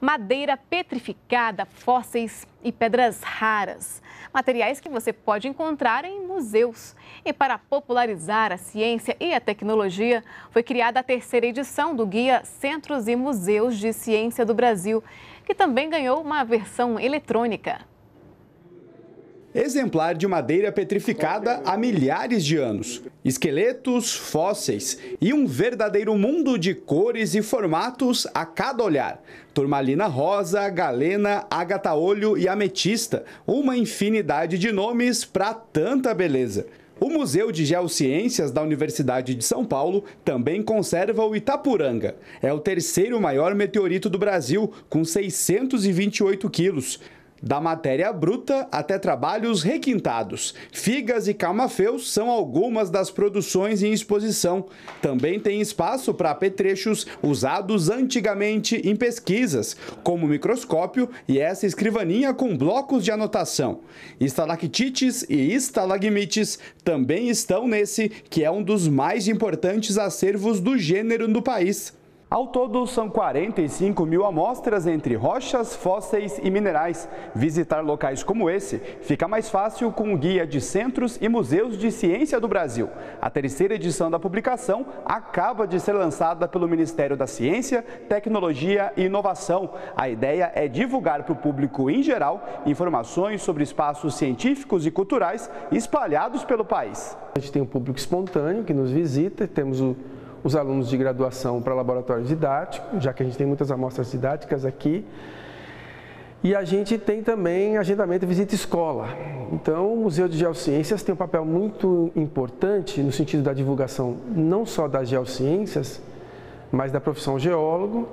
madeira petrificada, fósseis e pedras raras. Materiais que você pode encontrar em museus. E para popularizar a ciência e a tecnologia, foi criada a terceira edição do Guia Centros e Museus de Ciência do Brasil, que também ganhou uma versão eletrônica. Exemplar de madeira petrificada há milhares de anos. Esqueletos, fósseis e um verdadeiro mundo de cores e formatos a cada olhar. Turmalina rosa, galena, ágata olho e ametista, uma infinidade de nomes para tanta beleza. O Museu de Geociências da Universidade de São Paulo também conserva o Itapuranga. É o terceiro maior meteorito do Brasil, com 628 quilos. Da matéria bruta até trabalhos requintados, figas e camafeus são algumas das produções em exposição. Também tem espaço para apetrechos usados antigamente em pesquisas, como microscópio e essa escrivaninha com blocos de anotação. Estalactites e estalagmites também estão nesse, que é um dos mais importantes acervos do gênero no país. Ao todo, são 45 mil amostras entre rochas, fósseis e minerais. Visitar locais como esse fica mais fácil com o guia de Centros e Museus de Ciência do Brasil. A terceira edição da publicação acaba de ser lançada pelo Ministério da Ciência, Tecnologia e Inovação. A ideia é divulgar para o público em geral informações sobre espaços científicos e culturais espalhados pelo país. A gente tem um público espontâneo que nos visita, temos o os alunos de graduação para laboratório didático, já que a gente tem muitas amostras didáticas aqui. E a gente tem também agendamento visita escola. Então, o Museu de Geociências tem um papel muito importante no sentido da divulgação não só das geociências, mas da profissão geólogo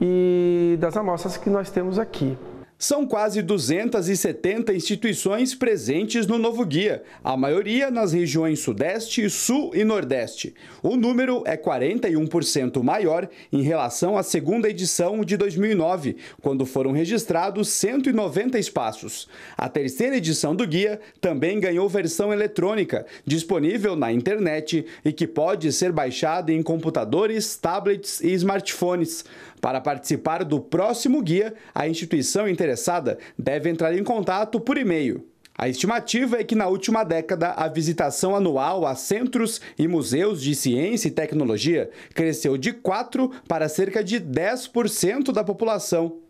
e das amostras que nós temos aqui. São quase 270 instituições presentes no novo guia, a maioria nas regiões Sudeste, Sul e Nordeste. O número é 41% maior em relação à segunda edição de 2009, quando foram registrados 190 espaços. A terceira edição do guia também ganhou versão eletrônica, disponível na internet e que pode ser baixada em computadores, tablets e smartphones. Para participar do próximo guia, a instituição interessada interessada deve entrar em contato por e-mail. A estimativa é que na última década a visitação anual a centros e museus de ciência e tecnologia cresceu de 4 para cerca de 10% da população